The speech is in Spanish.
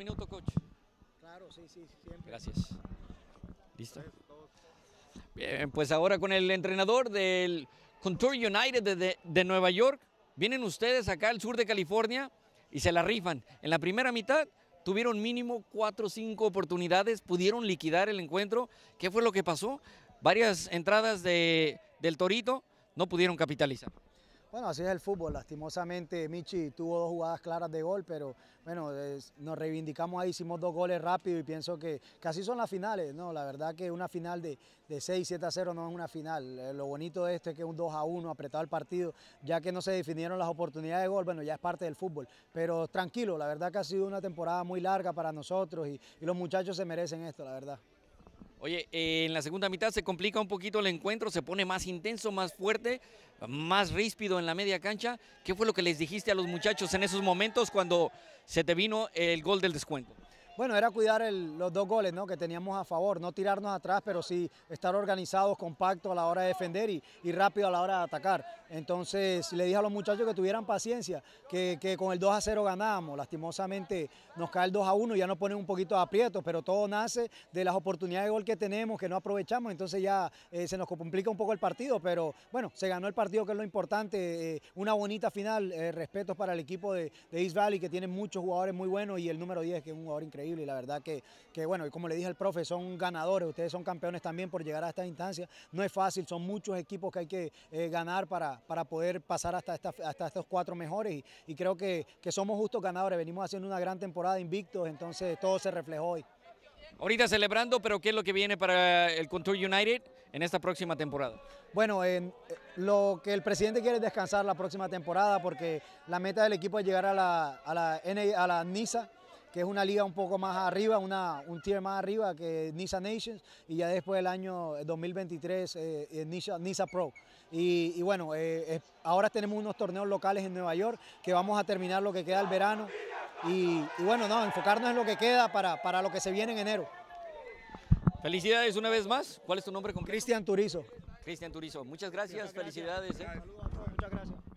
minuto, coach. Claro, sí, sí, siempre. Gracias. ¿Listo? Bien, pues ahora con el entrenador del Contour United de, Nueva York, vienen ustedes acá al sur de California y se la rifan. En la primera mitad tuvieron mínimo cuatro o cinco oportunidades, pudieron liquidar el encuentro. ¿Qué fue lo que pasó? Varias entradas del Torito no pudieron capitalizar. Bueno, así es el fútbol. Lastimosamente, Michi tuvo dos jugadas claras de gol, pero bueno, nos reivindicamos ahí, hicimos dos goles rápido y pienso que, casi así son las finales. No, la verdad que una final de, 6, 7 a 0 no es una final. Eh, lo bonito de esto es que un 2 a 1 apretado el partido, ya que no se definieron las oportunidades de gol, bueno, ya es parte del fútbol. Pero tranquilo, la verdad que ha sido una temporada muy larga para nosotros y los muchachos se merecen esto, la verdad. Oye, eh, en la segunda mitad se complica un poquito el encuentro, se pone más intenso, más fuerte, más ríspido en la media cancha. ¿Qué fue lo que les dijiste a los muchachos en esos momentos cuando se te vino el gol del descuento? Bueno, era cuidar los dos goles ¿no? que teníamos a favor, no tirarnos atrás, pero sí estar organizados, compactos a la hora de defender y, y, rápido a la hora de atacar. Entonces le dije a los muchachos que tuvieran paciencia, que, con el 2 a 0 ganábamos, Lastimosamente nos cae el 2 a 1, y ya nos ponen un poquito de aprietos, pero todo nace de las oportunidades de gol que tenemos, que no aprovechamos. Entonces ya eh, se nos complica un poco el partido, pero bueno, se ganó el partido, que es lo importante. Eh, una bonita final, respeto eh, respetos para el equipo de, East Valley, que tiene muchos jugadores muy buenos y el número 10, que es un jugador increíble. Y la verdad que, que bueno, y como le dije al profe, son ganadores, ustedes son campeones también por llegar a esta instancia. No es fácil, son muchos equipos que hay que ganar para para poder pasar hasta, hasta estos cuatro mejores y, creo que, somos justos ganadores, venimos haciendo una gran temporada invictos, entonces todo se reflejó hoy. Ahorita celebrando, pero ¿qué es lo que viene para el Contour United en esta próxima temporada? Bueno, eh, lo que el presidente quiere es descansar la próxima temporada porque la meta del equipo es llegar a la, a la, a la NISA que es una liga un poco más arriba, una, un tier más arriba que Nisa Nations y ya después del año 2023 eh, eh, eh, Nisa, Pro. Y, bueno, ahora tenemos unos torneos locales en Nueva York que vamos a terminar lo que queda el verano y, bueno, no, enfocarnos en lo que queda para, para lo que se viene en enero. Felicidades una vez más. ¿Cuál es tu nombre con Cristian Turizo. Cristian Turizo, muchas gracias, felicidades. muchas gracias.